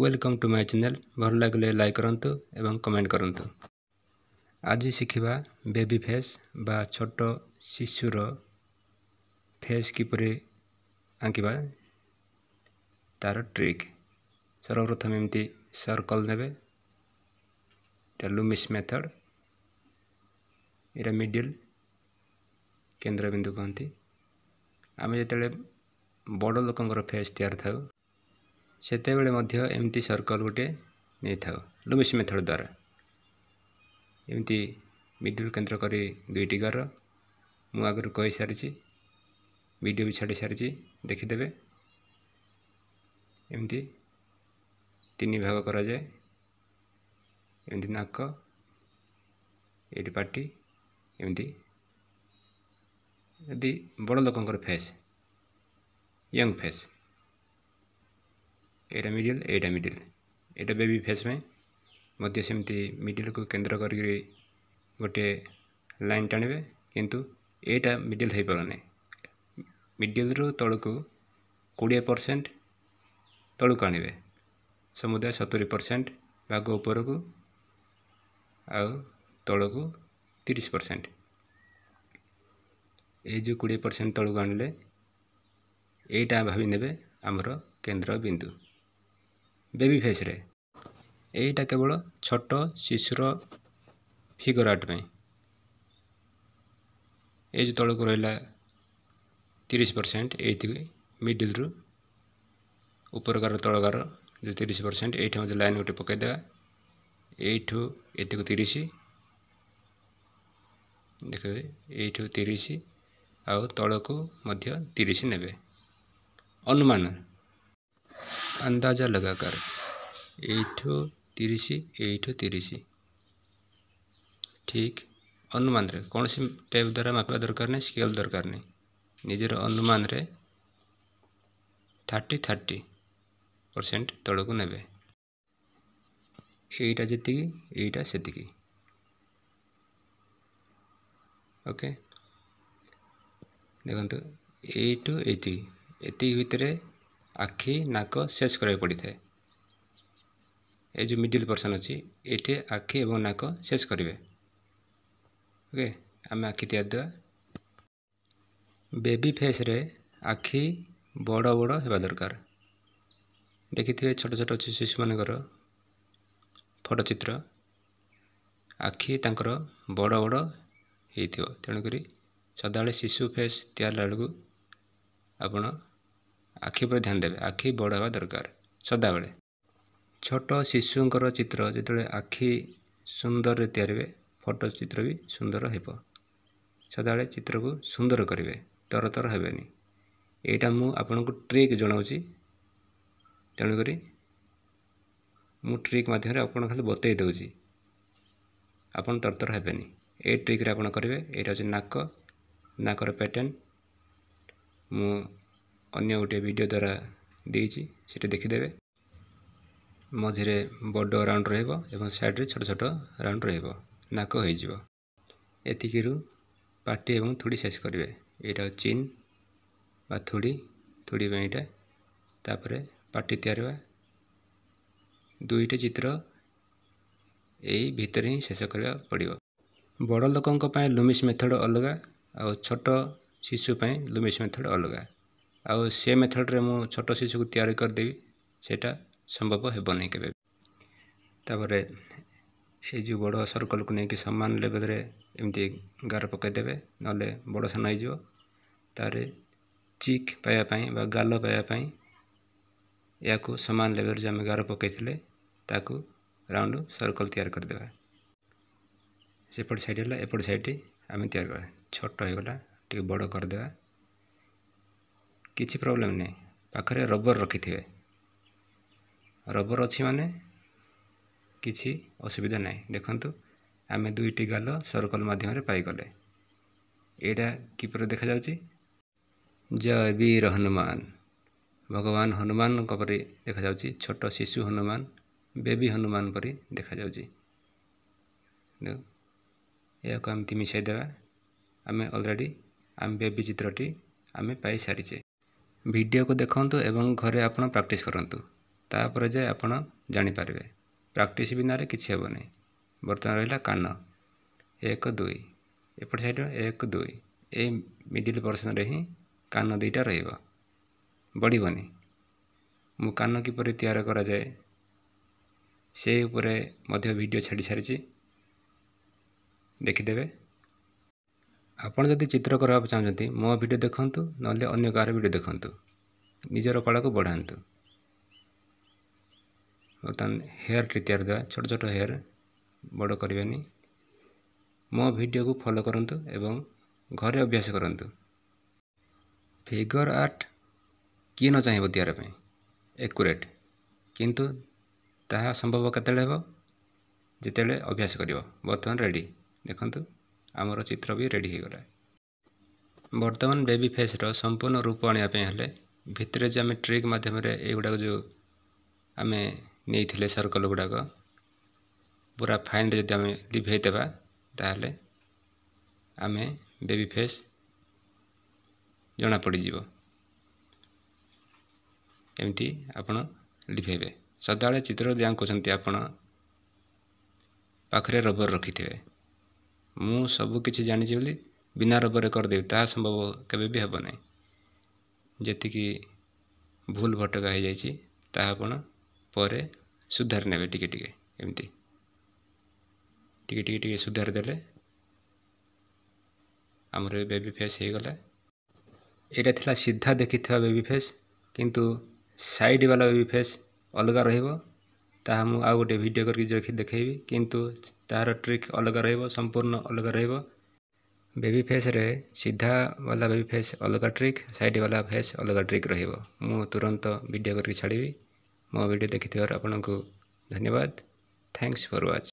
welcome to my channel ଭଲ ଲାଗିଲେ like କରନ୍ତୁ ଏବଂ କମେଣ୍ଟ କରନ୍ତୁ ଆଜି ଶିଖିବା ବେବି ଫେସ୍ ବା ଛୋଟ ଶିଶୁର ଫେସ୍ କିପରି ଆଙ୍କିବା ତା'ର ଟ୍ରିକ୍ ସର୍ବପ୍ରଥମେ ଏମିତି ସର୍କଲ୍ ନେବେ ଏଇଟା ଲୁମିସ୍ ମେଥଡ଼ ଏଇଟା ମିଡ଼ିଲ୍ କେନ୍ଦ୍ରବିନ୍ଦୁ କୁହନ୍ତି ଆମେ ଯେତେବେଳେ ବଡ଼ ଲୋକଙ୍କର ଫେସ୍ ତିଆରି ଥାଉ ସେତେବେଳେ ମଧ୍ୟ ଏମିତି ସର୍କଲ୍ ଗୋଟିଏ ନେଇଥାଉ ଲୁମିସ୍ ମେଥଡ଼ ଦ୍ୱାରା ଏମିତି ଭିଡ଼ିଓ କେନ୍ଦ୍ର କରି ଦୁଇଟି ଗର ମୁଁ ଆଗରୁ କହିସାରିଛି ଭିଡ଼ିଓ ବି ଛାଡ଼ି ସାରିଛି ଦେଖିଦେବେ ଏମିତି ତିନି ଭାଗ କରାଯାଏ ଏମିତି ନାକ ଏଇଠି ପାଟି ଏମିତି ଯଦି ବଡ଼ ଲୋକଙ୍କର ଫେସ୍ ୟଙ୍ଗ ଫେସ୍ ଏଇଟା ମିଡ଼ିଲ୍ ଏଇଟା ମିଡ଼ିଲ୍ ଏଇଟା ବେବି ଫେସ୍ ପାଇଁ ମଧ୍ୟ ସେମିତି ମିଡ଼ିଲ୍କୁ କେନ୍ଦ୍ର କରିକିରି ଗୋଟିଏ ଲାଇନ୍ ଟାଣିବେ କିନ୍ତୁ ଏଇଟା ମିଡ଼ିଲ୍ ହୋଇପାରୁନି ମିଡ଼ିଲ୍ରୁ ତଳକୁ କୋଡ଼ିଏ ପରସେଣ୍ଟ ତଳକୁ ଆଣିବେ ସମୁଦାୟ ସତୁରି ପରସେଣ୍ଟ ଭାଗ ଉପରକୁ ଆଉ ତଳକୁ ତିରିଶ ପରସେଣ୍ଟ ଏଇ ଯେଉଁ କୋଡ଼ିଏ ପରସେଣ୍ଟ ତଳକୁ ଆଣିଲେ ଏଇଟା ଭାବି ନେବେ ଆମର କେନ୍ଦ୍ର ବିନ୍ଦୁ ବେବି ଫେସ୍ରେ ଏଇଟା କେବଳ ଛୋଟ ଶିଶୁର ଫିଗର୍ ଆର୍ଟ ପାଇଁ ଏଜ୍ ତଳକୁ ରହିଲା ତିରିଶ ପରସେଣ୍ଟ ଏଇଠି ମିଡ଼ିଲରୁ ଉପରକାର ତଳକାର ଯେଉଁ ତିରିଶ ପରସେଣ୍ଟ ଏଇଠି ମଧ୍ୟ ଲାଇନ୍ ଗୋଟେ ପକାଇଦେବା ଏଇଠୁ ଏତିକି ତିରିଶ ଦେଖିବେ ଏଇଠୁ ତିରିଶ ଆଉ ତଳକୁ ମଧ୍ୟ ତିରିଶ ନେବେ ଅନୁମାନ अंदाजा लगाकर एठ तीस एठ तीस ठीक अनुमान कौन सी टेप द्वारा माप दरकार नहीं स्केल दरकार नहीं निजर अनुमान थर्टी थर्टी परसेंट तौक ने यहीटा जी से ओके देखु ये भितर ଆଖି ନାକ ଶେଷ କରିବାକୁ ପଡ଼ିଥାଏ ଏ ଯେଉଁ ମିଡ଼ିଲ୍ ପର୍ସନ୍ ଅଛି ଏଇଠି ଆଖି ଏବଂ ନାକ ଶେଷ କରିବେ ଓକେ ଆମେ ଆଖି ତିଆରି ଦେବା ବେବି ଫେସ୍ରେ ଆଖି ବଡ଼ ବଡ଼ ହେବା ଦରକାର ଦେଖିଥିବେ ଛୋଟ ଛୋଟ ଶିଶୁମାନଙ୍କର ଫଟୋ ଚିତ୍ର ଆଖି ତାଙ୍କର ବଡ଼ ବଡ଼ ହେଇଥିବ ତେଣୁକରି ସଦାବେଳେ ଶିଶୁ ଫେସ୍ ତିଆରିଲା ବେଳକୁ ଆପଣ ଆଖି ଉପରେ ଧ୍ୟାନ ଦେବେ ଆଖି ବଡ଼ ହେବା ଦରକାର ସଦାବେଳେ ଛୋଟ ଶିଶୁଙ୍କର ଚିତ୍ର ଯେତେବେଳେ ଆଖି ସୁନ୍ଦରରେ ତିଆରି ହେବେ ଫଟୋ ଚିତ୍ର ବି ସୁନ୍ଦର ହେବ ସଦାବେଳେ ଚିତ୍ରକୁ ସୁନ୍ଦର କରିବେ ତରତର ହେବେନି ଏଇଟା ମୁଁ ଆପଣଙ୍କୁ ଟ୍ରିକ୍ ଜଣାଉଛି ତେଣୁକରି ମୁଁ ଟ୍ରିକ୍ ମାଧ୍ୟମରେ ଆପଣ ଖାଲି ବତେଇ ଦେଉଛି ଆପଣ ତରତର ହେବେନି ଏ ଟ୍ରିକ୍ରେ ଆପଣ କରିବେ ଏଇଟା ହେଉଛି ନାକ ନାକର ପ୍ୟାଟର୍ଣ୍ଣ ମୁଁ ଅନ୍ୟ ଗୋଟିଏ ଭିଡ଼ିଓ ଦ୍ୱାରା ଦେଇଛି ସେଇଟା ଦେଖିଦେବେ ମଝିରେ ବଡ଼ ରାଉଣ୍ଡ ରହିବ ଏବଂ ସାଇଡ଼୍ରେ ଛୋଟ ଛୋଟ ରାଉଣ୍ଡ ରହିବ ନାକ ହୋଇଯିବ ଏତିକିରୁ ପାଟି ଏବଂ ଥୋଡ଼ି ସାଇଜ୍ କରିବେ ଏଇଟା ଚିନ୍ ବା ଥୋଡ଼ି ଥୋଡ଼ି ପାଇଁ ଏଇଟା ତାପରେ ପାଟି ତିଆରି ଦୁଇଟି ଚିତ୍ର ଏଇ ଭିତରେ ହିଁ ଶେଷ କରିବାକୁ ପଡ଼ିବ ବଡ଼ ଲୋକଙ୍କ ପାଇଁ ଲୁମିସ୍ ମେଥଡ଼ ଅଲଗା ଆଉ ଛୋଟ ଶିଶୁ ପାଇଁ ଲୁମିସ୍ ମେଥଡ଼ ଅଲଗା मेथड रे मु छोटो शिशु देबी सेटा सम्भव हे नै बडो सर्कल सर्कलको नै समान लेबल एमि गार पकइदेबे नहले बडाइज तिक पाइ या समान लेभल गार पकैले ताकु राउंड सर्कल तियर गरिदेवापट सइड होलापट सइडि आम बडो कर हु କିଛି ପ୍ରୋବ୍ଲେମ୍ ନାହିଁ ପାଖରେ ରବର ରଖିଥିବେ ରବର ଅଛି ମାନେ କିଛି ଅସୁବିଧା ନାହିଁ ଦେଖନ୍ତୁ ଆମେ ଦୁଇଟି ଗାଲ ସର୍କଲ୍ ମାଧ୍ୟମରେ ପାଇଗଲେ ଏଇଟା କିପରି ଦେଖାଯାଉଛି ଜୟ ବୀର ହନୁମାନ ଭଗବାନ ହନୁମାନଙ୍କ ପରି ଦେଖାଯାଉଛି ଛୋଟ ଶିଶୁ ହନୁମାନ ବେବି ହନୁମାନ ପରି ଦେଖାଯାଉଛି ଏହାକୁ ଏମିତି ମିଶାଇଦେବା ଆମେ ଅଲରେଡ଼ି ଆମେ ବେବି ଚିତ୍ରଟି ଆମେ ପାଇସାରିଛେ ଭିଡ଼ିଓକୁ ଦେଖନ୍ତୁ ଏବଂ ଘରେ ଆପଣ ପ୍ରାକ୍ଟିସ୍ କରନ୍ତୁ ତା'ପରେ ଯାଇ ଆପଣ ଜାଣିପାରିବେ ପ୍ରାକ୍ଟିସ୍ ବିନାରେ କିଛି ହେବନି ବର୍ତ୍ତମାନ ରହିଲା କାନ ଏକ ଦୁଇ ଏପଟ ସାଇଡ଼୍ର ଏକ ଦୁଇ ଏଇ ମିଡ଼ିଲ୍ ପର୍ସନରେ ହିଁ କାନ ଦୁଇଟା ରହିବ ବଢ଼ିବନି ମୁଁ କାନ କିପରି ତିଆରି କରାଯାଏ ସେ ଉପରେ ମଧ୍ୟ ଭିଡ଼ିଓ ଛାଡ଼ି ସାରିଛି ଦେଖିଦେବେ ଆପଣ ଯଦି ଚିତ୍ର କରିବାକୁ ଚାହୁଁଛନ୍ତି ମୋ ଭିଡ଼ିଓ ଦେଖନ୍ତୁ ନହେଲେ ଅନ୍ୟ କାହାର ଭିଡ଼ିଓ ଦେଖନ୍ତୁ ନିଜର କଳାକୁ ବଢ଼ାନ୍ତୁ ବର୍ତ୍ତମାନ ହେୟାର୍ଟି ତିଆରି ଦେବା ଛୋଟ ଛୋଟ ହେୟାର୍ ବଡ଼ କରିବେନି ମୋ ଭିଡ଼ିଓକୁ ଫଲୋ କରନ୍ତୁ ଏବଂ ଘରେ ଅଭ୍ୟାସ କରନ୍ତୁ ଫିଗର୍ ଆର୍ଟ କିଏ ନ ଚାହିଁବ ତିଆରି ପାଇଁ ଏକୁରେଟ୍ କିନ୍ତୁ ତାହା ସମ୍ଭବ କେତେବେଳେ ହେବ ଯେତେବେଳେ ଅଭ୍ୟାସ କରିବ ବର୍ତ୍ତମାନ ରେଡ଼ି ଦେଖନ୍ତୁ ଆମର ଚିତ୍ର ବି ରେଡ଼ି ହୋଇଗଲା ବର୍ତ୍ତମାନ ବେବି ଫେସ୍ର ସମ୍ପୂର୍ଣ୍ଣ ରୂପ ଆଣିବା ପାଇଁ ହେଲେ ଭିତରେ ଯେଉଁ ଆମେ ଟ୍ରିକ୍ ମାଧ୍ୟମରେ ଏଗୁଡ଼ାକ ଯେଉଁ ଆମେ ନେଇଥିଲେ ସର୍କଲ ଗୁଡ଼ାକ ପୁରା ଫାଇନ୍ରେ ଯଦି ଆମେ ଲିଭାଇଦେବା ତାହେଲେ ଆମେ ବେବି ଫେସ୍ ଜଣାପଡ଼ିଯିବ ଏମିତି ଆପଣ ଲିଭାଇବେ ସଦାବେଳେ ଚିତ୍ର ଦିଆ କହୁଛନ୍ତି ଆପଣ ପାଖରେ ରବର ରଖିଥିବେ ମୁଁ ସବୁକିଛି ଜାଣିଛି ବୋଲି ବିନା ରବରେ କରିଦେବି ତାହା ସମ୍ଭବ କେବେ ବି ହେବ ନାହିଁ ଯେତିକି ଭୁଲ ଭଟକା ହୋଇଯାଇଛି ତାହା ଆପଣ ପରେ ସୁଧାରି ନେବେ ଟିକେ ଟିକେ ଏମିତି ଟିକେ ଟିକେ ଟିକେ ସୁଧାରି ଦେଲେ ଆମର ବେବି ଫେସ୍ ହୋଇଗଲା ଏଇଟା ଥିଲା ସିଧା ଦେଖିଥିବା ବେବି ଫେସ୍ କିନ୍ତୁ ସାଇଡ଼୍ ବାଲା ବେବି ଫେସ୍ ଅଲଗା ରହିବ ତାହା ମୁଁ ଆଉ ଗୋଟେ ଭିଡ଼ିଓ କରିକି ଦେଖି ଦେଖେଇବି କିନ୍ତୁ ତାହାର ଟ୍ରିକ୍ ଅଲଗା ରହିବ ସମ୍ପୂର୍ଣ୍ଣ ଅଲଗା ରହିବ ବେବି ଫେସ୍ରେ ସିଧା ବାଲା ବେବି ଫେସ୍ ଅଲଗା ଟ୍ରିକ୍ ସାଇଡ଼ବାଲା ଫେସ୍ ଅଲଗା ଟ୍ରିକ୍ ରହିବ ମୁଁ ତୁରନ୍ତ ଭିଡ଼ିଓ କରିକି ଛାଡ଼ିବି ମୋ ଭିଡ଼ିଓ ଦେଖିଥିବାରୁ ଆପଣଙ୍କୁ ଧନ୍ୟବାଦ ଥ୍ୟାଙ୍କସ୍ ଫର୍ ୱାଚ୍